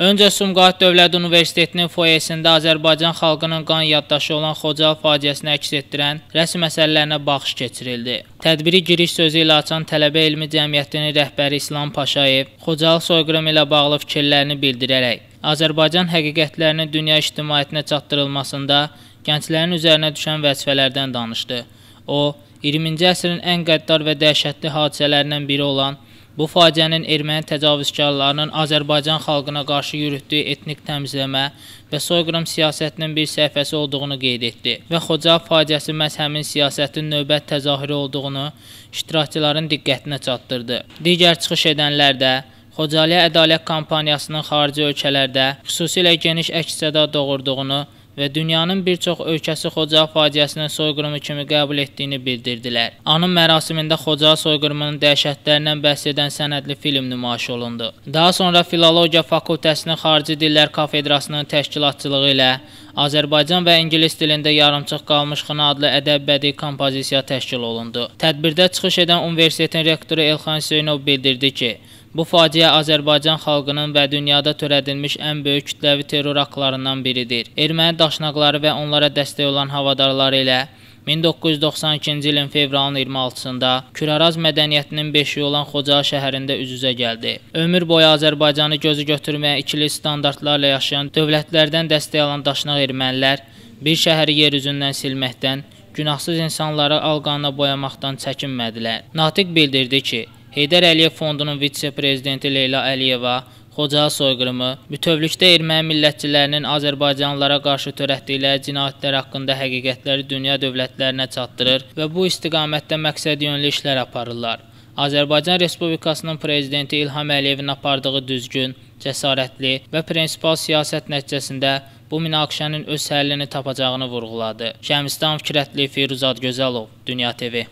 Öncə Sumqayıt Dövlət Universitetinin foyesində Azərbaycan xalqının qan yaddaşı olan Xocalı faciəsini əks etdirən rəsm əsərlərinə baxış keçirildi. Tədbiri giriş sözü ilə açan Tələbə Elmi Cəmiyyətinin rəhbəri İslam Paşayev Xocalı soyqırımı ilə bağlı fikirlərini bildirərək, Azərbaycan həqiqətlərinin dünya ictimaiyyətinə çatdırılmasında gənclərin üzərinə düşən vəzifələrdən danışdı. O, 20-ci əsrin ən qəddar və dəhşətli hadisələrindən biri olan Bu faciənin erməni təcavüzkarlarının Azərbaycan xalqına qarşı yürütdüyü etnik təmizləmə və soyqırım siyasətinin bir səhifəsi olduğunu qeyd etdi və Xoca faciəsi məhz həmin siyasətin növbət təzahürü olduğunu iştirakçıların diqqətinə çatdırdı. Digər çıxış edənlər də Xocalı Ədalət Kampaniyasının xarici ölkələrdə xüsusilə geniş əks-səda doğurduğunu və dünyanın bir çox ölkəsi Xoca faciəsinin soyqırımı kimi qəbul etdiyini bildirdilər. Anım mərasimində Xoca soyqırımının dəhşətlərindən bəhs edən sənədli film nümayiş olundu. Daha sonra Filologiya Fakültəsinin Xarici Dillər Kafedrasının təşkilatçılığı ilə Azərbaycan və ingilis dilində yarımçıq qalmış Xına adlı ədəb-bədii kompozisiya təşkil olundu. Tədbirdə çıxış edən universitetin rektoru Elxan Hüseynov bildirdi ki, Bu faciə Azərbaycan xalqının və dünyada törədilmiş ən böyük kütləvi terror aktlarından biridir. Erməni daşnaqları və onlara dəstək olan havadarları ilə 1992-ci ilin fevralın 26-sında Küraraz mədəniyyətinin beşiyi olan Xoca şəhərində üz-üzə gəldi. Ömür boyu Azərbaycanı gözü götürməyə ikili standartlarla yaşayan dövlətlərdən dəstək alan daşnaq ermənilər bir şəhəri yer üzündən silməkdən, günahsız insanları alqanla boyamaqdan çəkinmədilər. Natiq bildirdi ki, Heydər Əliyev fondunun vitse-prezidenti Leyla Əliyeva Xoca soyqırımı, bütövlükdə erməni millətçilərinin Azərbaycanlılara qarşı törətdikləri cinayətlər haqqında həqiqətləri dünya dövlətlərinə çatdırır və bu istiqamətdə məqsədyönlü işlər aparırlar. Azərbaycan Respublikasının prezidenti İlham Əliyevin apardığı düzgün, cəsarətli və prinsipal siyasət nəticəsində bu münaqişənin öz həllini tapacağını vurğuladı. Şəmistан Fikrətli Firuzad Gözəlov, Dünya TV